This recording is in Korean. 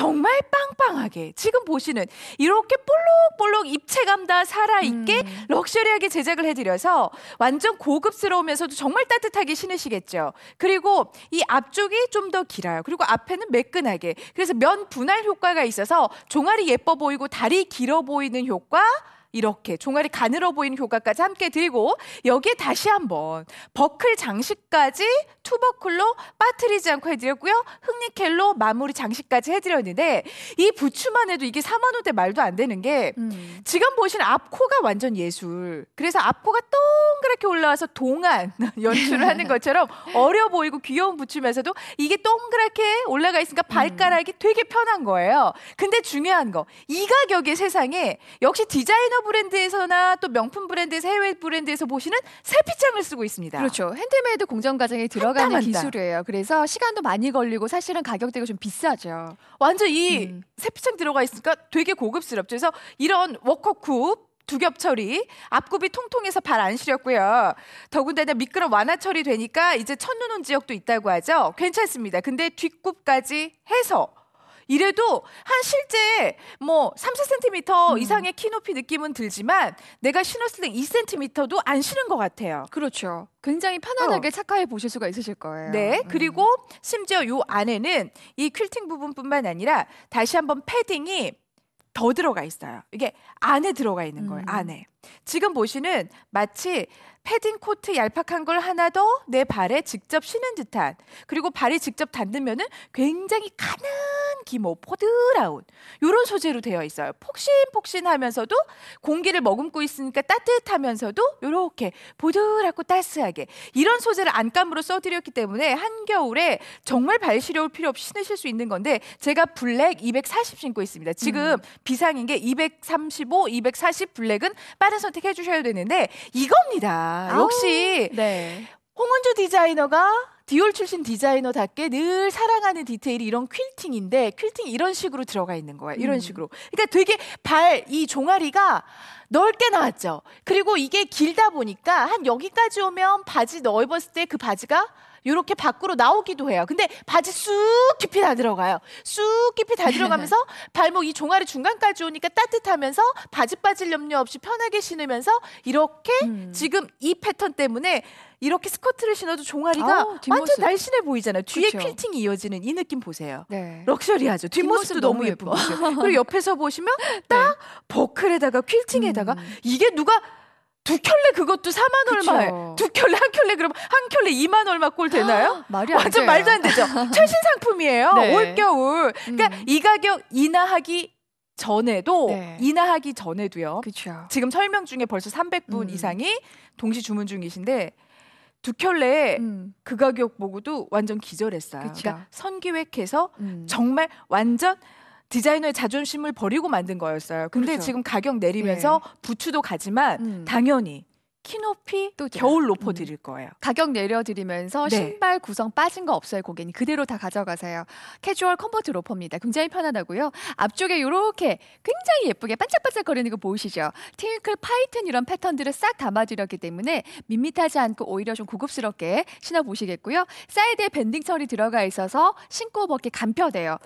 정말 빵빵하게 지금 보시는 이렇게 볼록볼록 입체감 다 살아있게 음. 럭셔리하게 제작을 해드려서 완전 고급스러우면서도 정말 따뜻하게 신으시겠죠. 그리고 이 앞쪽이 좀 더 길어요. 그리고 앞에는 매끈하게. 그래서 면 분할 효과가 있어서 종아리 예뻐 보이고 다리 길어 보이는 효과 이렇게 종아리 가늘어 보이는 교과까지 함께 들고 여기에 다시 한번 버클 장식까지 투버클로 빠뜨리지 않고 해드렸고요. 흥리켈로 마무리 장식까지 해드렸는데 이 부츠만 해도 이게 4만 원대 말도 안 되는 게 음. 지금 보시는 앞코가 완전 예술. 그래서 앞코가 동그랗게 올라와서 동안 연출을 하는 것처럼 어려 보이고 귀여운 부츠면서도 이게 동그랗게 올라가 있으니까 음. 발가락이 음. 되게 편한 거예요. 근데 중요한 거 이 가격의 세상에 역시 디자이너 브랜드에서나 또 명품 브랜드에서 해외 브랜드에서 보시는 새 핏장을 쓰고 있습니다. 그렇죠. 핸드메이드 공정 과정에 들어가는 한땀, 한땀. 기술이에요. 그래서 시간도 많이 걸리고 사실은 가격대가 좀 비싸죠. 완전 이 음. 새 핏장 들어가 있으니까 되게 고급스럽죠. 그래서 이런 워커쿱 두겹 처리, 앞굽이 통통해서 발 안 시렸고요. 더군다나 미끄럼 완화 처리되니까 이제 첫눈 온 지역도 있다고 하죠. 괜찮습니다. 근데 뒷굽까지 해서 이래도 한 실제 뭐 3, 4cm 음. 이상의 키 높이 느낌은 들지만 내가 신었을 때 2cm도 안 신은 것 같아요. 그렇죠. 굉장히 편안하게 어. 착화해 보실 수가 있으실 거예요. 네. 음. 그리고 심지어 요 안에는 이 퀼팅 부분뿐만 아니라 다시 한번 패딩이 더 들어가 있어요. 이게 안에 들어가 있는 거예요. 음. 안에. 지금 보시는 마치 패딩 코트 얄팍한 걸 하나 더 내 발에 직접 신은 듯한 그리고 발이 직접 닿는면은 굉장히 가나 기모, 포드라운 이런 소재로 되어 있어요. 폭신폭신하면서도 공기를 머금고 있으니까 따뜻하면서도 이렇게 보드랍고 따스하게 이런 소재를 안감으로 써드렸기 때문에 한겨울에 정말 발 시려울 필요 없이 신으실 수 있는 건데 제가 블랙 240 신고 있습니다. 지금 음. 비상인 게 235, 240 블랙은 빠른 선택해 주셔야 되는데 이겁니다. 역시 아우, 네. 홍은주 디자이너가 디올 출신 디자이너답게 늘 사랑하는 디테일이 이런 퀼팅인데 퀼팅 이런 식으로 들어가 있는 거예요. 이런 음. 식으로. 그러니까 되게 발 이 종아리가 넓게 나왔죠. 그리고 이게 길다 보니까 한 여기까지 오면 바지 넓었을 때 그 바지가 이렇게 밖으로 나오기도 해요. 근데 바지 쑥 깊이 다 들어가요. 쑥 깊이 다 들어가면서 발목 이 종아리 중간까지 오니까 따뜻하면서 바지 빠질 염려 없이 편하게 신으면서 이렇게 음. 지금 이 패턴 때문에 이렇게 스커트를 신어도 종아리가 아우, 완전 날씬해 보이잖아요. 뒤에 그쵸. 퀼팅이 이어지는 이 느낌 보세요. 네. 럭셔리하죠. 뒷모습도 너무 예뻐. 예 그리고 옆에서 보시면 네. 딱 네. 버클에다가 퀼팅에다가 음. 이게 누가 두 켤레 그것도 4만 얼마에 두 켤레 한 켤레 그럼 한 켤레 2만 얼마 꼴 아, 되나요? 말이 안 완전 돼요. 말도 안 되죠. 최신 상품이에요. 네. 올겨울. 그러니까 음. 이 가격 인하하기 전에도 네. 인하하기 전에도요. 그쵸. 지금 설명 중에 벌써 300분 음. 이상이 동시 주문 중이신데 두 켤레 음. 그 가격 보고도 완전 기절했어요. 그쵸. 그러니까 선기획해서 음. 정말 완전 디자이너의 자존심을 버리고 만든 거였어요. 근데 그렇죠. 지금 가격 내리면서 네. 부츠도 가지만 음. 당연히 키높이 또 겨울 로퍼 음. 드릴 거예요. 가격 내려드리면서 네. 신발 구성 빠진 거 없어요, 고객님. 그대로 다 가져가세요. 캐주얼 컨버트 로퍼입니다. 굉장히 편하다고요. 앞쪽에 이렇게 굉장히 예쁘게 반짝반짝거리는 거 보이시죠? 트윙클 파이튼 이런 패턴들을 싹 담아드렸기 때문에 밋밋하지 않고 오히려 좀 고급스럽게 신어보시겠고요. 사이드에 밴딩 처리 들어가 있어서 신고 벗기 간편해요.